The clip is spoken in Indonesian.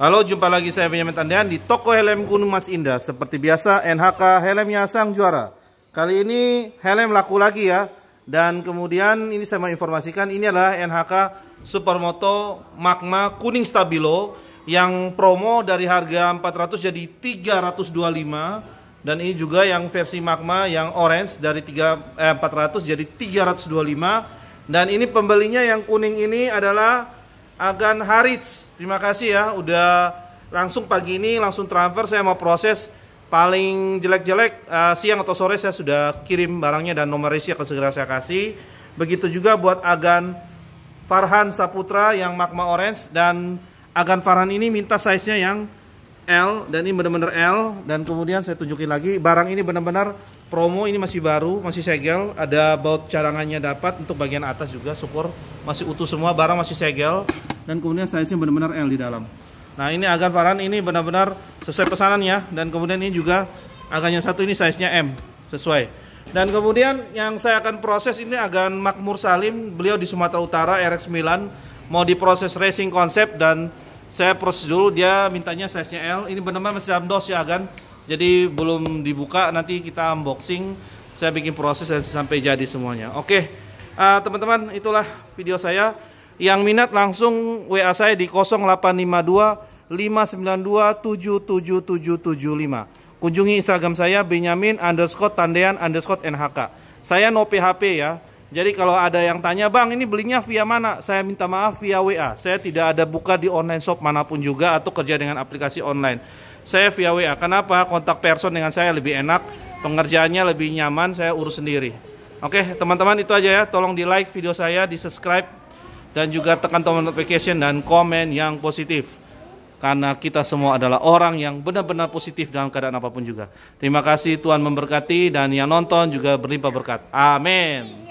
Halo, jumpa lagi saya Benjamin Tandian di toko helm Gunung Mas Indah. Seperti biasa, NHK helmnya sang juara. Kali ini helm laku lagi ya. Dan kemudian ini saya mau informasikan ini adalah NHK Supermoto Magma Kuning Stabilo yang promo dari harga 400 jadi 325 dan ini juga yang versi Magma yang orange dari 3 eh, 400 jadi 325 dan ini pembelinya yang kuning ini adalah Agan Harits. Terima kasih ya udah langsung pagi ini langsung transfer saya mau proses paling jelek-jelek uh, siang atau sore saya sudah kirim barangnya dan nomor resi akan segera saya kasih. Begitu juga buat Agan Farhan Saputra yang Magma Orange dan Agan Farhan ini minta size-nya yang L dan ini benar-benar L dan kemudian saya tunjukin lagi barang ini benar-benar promo ini masih baru, masih segel, ada baut cadangannya dapat untuk bagian atas juga, syukur masih utuh semua, barang masih segel dan kemudian size-nya benar-benar L di dalam. Nah, ini agar Farhan ini benar-benar sesuai pesanannya dan kemudian ini juga agar yang satu ini size-nya M, sesuai. Dan kemudian yang saya akan proses ini agan Makmur Salim, beliau di Sumatera Utara RX 9 mau diproses racing konsep dan saya proses dulu dia mintanya size-nya L. Ini benar-benar masih dalam dos ya agan jadi belum dibuka nanti kita unboxing. Saya bikin proses sampai jadi semuanya. Oke, uh, teman-teman itulah video saya. Yang minat langsung WA saya di 0852 592 77775. Kunjungi Instagram saya Benyamin underscore tandean underscore NHK. Saya no PHP ya jadi kalau ada yang tanya, "Bang, ini belinya via mana?" Saya minta maaf via WA. Saya tidak ada buka di online shop manapun juga atau kerja dengan aplikasi online. Saya via WA. Kenapa? Kontak person dengan saya lebih enak, pengerjaannya lebih nyaman, saya urus sendiri. Oke, teman-teman itu aja ya. Tolong di-like video saya, di-subscribe dan juga tekan tombol notification dan komen yang positif. Karena kita semua adalah orang yang benar-benar positif dalam keadaan apapun juga. Terima kasih Tuhan memberkati dan yang nonton juga berlimpah berkat. Amin.